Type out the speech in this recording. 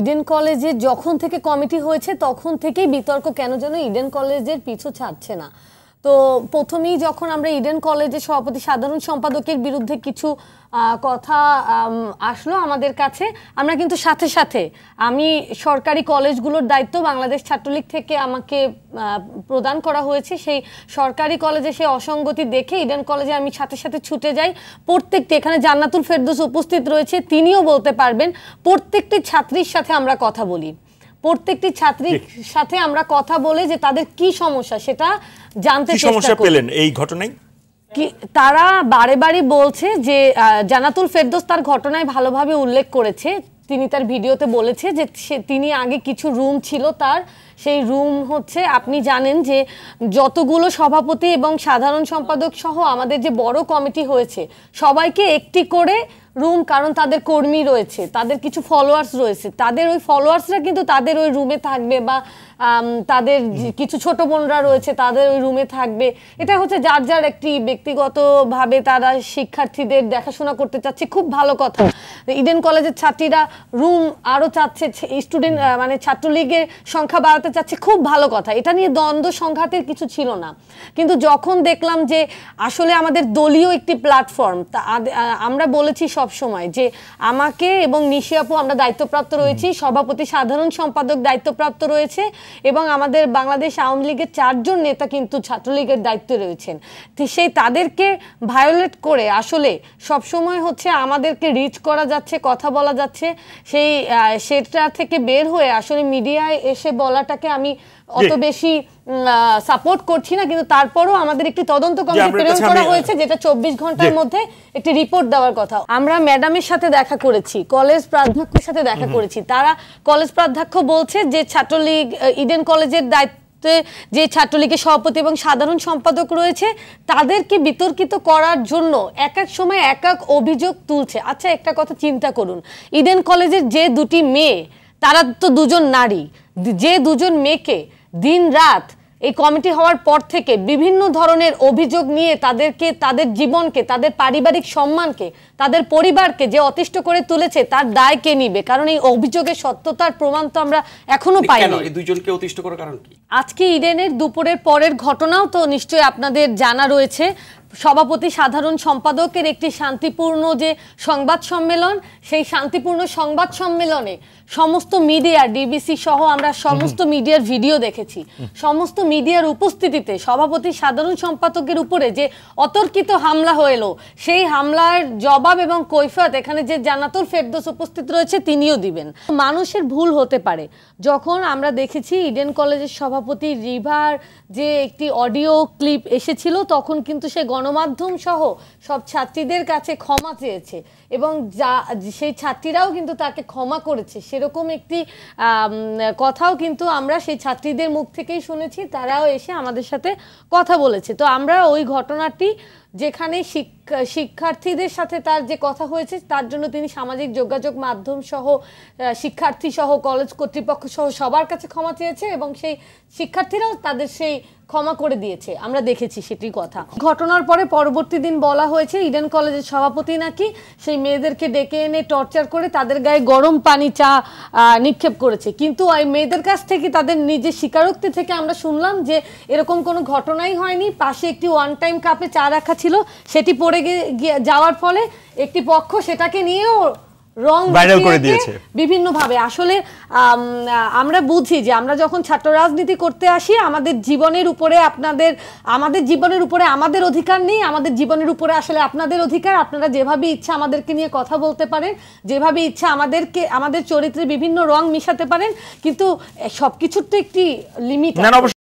Eden কলেজে যখন থেকে কমিটি হয়েছে তখন থেকেই বিতর্ক কেন যেন ইডেন কলেজের পিছু ছাড়ছে না তো প্রথমেই যখন আমরা ইডেন কলেজের সভাপতি সাধারণ সম্পাদকের বিরুদ্ধে কিছু কথা আসলো আমাদের কাছে আমরা কিন্তু সাথে সাথে আমি সরকারি কলেজগুলোর দায়িত্ব বাংলাদেশ ছাত্রলীগ থেকে আমাকে প্রদান করা হয়েছে সেই সরকারি কলেজে সেই অসঙ্গতি দেখে ইডেন কলেজে আমি সাথে সাথে ছুটে যাই প্রত্যেকটি এখানে জান্নাতুল ফেরদোস উপস্থিত রয়েছে তিনিও বলতে পারবেন প্রত্যেকটি ছাত্রীর সাথে আমরা কথা বলি প্রত্যেকটি ছাত্রীর সাথে আমরা কথা বলে যে তাদের কি সমস্যা সেটা জানতে সমস্যা পেলেন এই ঘটনায় কি তারা বারে বারে বলছে যে জানাতুল ফেরদোস তার ঘটনায় ভালোভাবে উল্লেখ করেছে তিনি তার ভিডিওতে বলেছে যে তিনি আগে কিছু রুম ছিল তার সেই রুম হচ্ছে আপনি জানেন যে যতগুলো সভাপতি এবং সাধারণ সম্পাদক সহ আমাদের যে বড় কমিটি হয়েছে সবাইকে একটি করে রুম কারণ তাদের কর্মী রয়েছে তাদের কিছু ফলোয়ার্স রয়েছে তাদের ওই ফলোয়ার্সরা কিন্তু তাদের ওই রুমে থাকবে বা তাদের কিছু ছোট বোনরা রয়েছে তাদের ওই রুমে থাকবে এটা হচ্ছে যার যার একটি ব্যক্তিগতভাবে তারা শিক্ষার্থীদের দেখাশোনা করতে চাচ্ছে খুব ভালো কথা ইডেন কলেজের ছাত্রীরা রুম আরও চাচ্ছে স্টুডেন্ট মানে ছাত্রলীগের সংখ্যা বাড়াতে চাচ্ছে খুব ভালো কথা এটা নিয়ে দ্বন্দ্ব সংঘাতের কিছু ছিল না কিন্তু যখন দেখলাম যে আসলে আমাদের দলীয় একটি প্ল্যাটফর্ম তা আমরা বলেছি সব সময় যে আমাকে এবং নিশি আপু আমরা দায়িত্বপ্রাপ্ত রয়েছি সভাপতি সাধারণ সম্পাদক দায়িত্বপ্রাপ্ত রয়েছে এবং আমাদের বাংলাদেশ আওয়ামী লীগের চারজন নেতা কিন্তু ছাত্রলীগের দায়িত্বে রয়েছেন সেই তাদেরকে ভায়োলেট করে আসলে সবসময় হচ্ছে আমাদেরকে রিচ করা যাচ্ছে কথা বলা যাচ্ছে সেই সেটা থেকে বের হয়ে আসলে মিডিয়ায় এসে বলাটাকে আমি অত বেশি সাপোর্ট করছি না কিন্তু তারপরও আমাদের একটি তদন্ত কমিটি প্রেরণ করা হয়েছে যেটা চব্বিশ ঘন্টার মধ্যে একটি রিপোর্ট দেওয়ার কথা আমরা ম্যাডামের সাথে দেখা করেছি কলেজ প্রাধ্যক্ষের সাথে দেখা করেছি তারা কলেজ প্রাধ্যক্ষ বলছে যে ছাত্রলীগ ইডেন কলেজের দায়িত্ব যে ছাত্রলীগের সভাপতি এবং সাধারণ সম্পাদক রয়েছে তাদেরকে বিতর্কিত করার জন্য এক এক সময় এক এক অভিযোগ তুলছে আচ্ছা একটা কথা চিন্তা করুন ইডেন কলেজের যে দুটি মেয়ে তারা তো দুজন নারী যে দুজন মেয়েকে দিন রাত এই কমিটি হওয়ার পর থেকে বিভিন্ন ধরনের অভিযোগ নিয়ে তাদেরকে তাদের জীবনকে তাদের পারিবারিক সম্মানকে তাদের পরিবারকে যে অতিষ্ঠ করে তুলেছে তার দায় কে নিবে কারণ এই অভিযোগের সত্যতার প্রমাণ তো আমরা এখনো মানে পাইনি দুইজনকে অতিষ্ঠ করার কারণ কি আজকে ইডেনের দুপুরের পরের ঘটনাও তো নিশ্চয়ই আপনাদের জানা রয়েছে সভাপতি সাধারণ সম্পাদকের একটি শান্তিপূর্ণ যে সংবাদ সম্মেলন সেই শান্তিপূর্ণ সংবাদ সম্মেলনে সমস্ত মিডিয়া ডিবিসি সহ আমরা সমস্ত মিডিয়ার ভিডিও দেখেছি সমস্ত মিডিয়ার উপস্থিতিতে সভাপতি সাধারণ সম্পাদকের উপরে যে অতর্কিত হামলা হয়েল সেই হামলার জবাব এবং কৈফাত এখানে যে জানাতুল ফেরদোস উপস্থিত রয়েছে তিনিও দিবেন মানুষের ভুল হতে পারে যখন আমরা দেখেছি ইডেন কলেজের সভাপতি রিভার যে একটি অডিও ক্লিপ এসেছিল তখন কিন্তু সে গণ গণমাধ্যম সহ সব ছাত্রীদের কাছে ক্ষমা চেয়েছে এবং যা সেই ছাত্রীরাও কিন্তু তাকে ক্ষমা করেছে সেরকম একটি কথাও কিন্তু আমরা সেই ছাত্রীদের মুখ থেকেই শুনেছি তারাও এসে আমাদের সাথে কথা বলেছে তো আমরা ওই ঘটনাটি যেখানে শিক্ষার্থীদের সাথে তার যে কথা হয়েছে তার জন্য তিনি সামাজিক যোগাযোগ মাধ্যম সহ শিক্ষার্থী সহ কলেজ কর্তৃপক্ষ সহ সবার কাছে ক্ষমা চেয়েছে এবং সেই শিক্ষার্থীরাও তাদের সেই ক্ষমা করে দিয়েছে আমরা দেখেছি সেটির কথা ঘটনার পরে পরবর্তী দিন বলা হয়েছে ইডেন কলেজের সভাপতি নাকি সেই মেয়েদেরকে ডেকে এনে টর্চার করে তাদের গায়ে গরম পানি চা নিক্ষেপ করেছে কিন্তু ওই মেয়েদের কাছ থেকে তাদের নিজের স্বীকারোক্তি থেকে আমরা শুনলাম যে এরকম কোনো ঘটনাই হয়নি পাশে একটি ওয়ান টাইম কাপে চা রাখা ছিল সেটি পড়ে গিয়ে যাওয়ার ফলে একটি পক্ষ সেটাকে নিয়েও রং ভাইরাল করে দিয়েছে বিভিন্নভাবে আসলে আমরা বুঝি যে আমরা যখন ছাত্র রাজনীতি করতে আসি আমাদের জীবনের উপরে আপনাদের আমাদের জীবনের উপরে আমাদের অধিকার নেই আমাদের জীবনের উপরে আসলে আপনাদের অধিকার আপনারা যেভাবে ইচ্ছা আমাদেরকে নিয়ে কথা বলতে পারেন যেভাবে ইচ্ছা আমাদেরকে আমাদের চরিত্রে বিভিন্ন রং মিশাতে পারেন কিন্তু সব কিছুর তো একটি লিমিট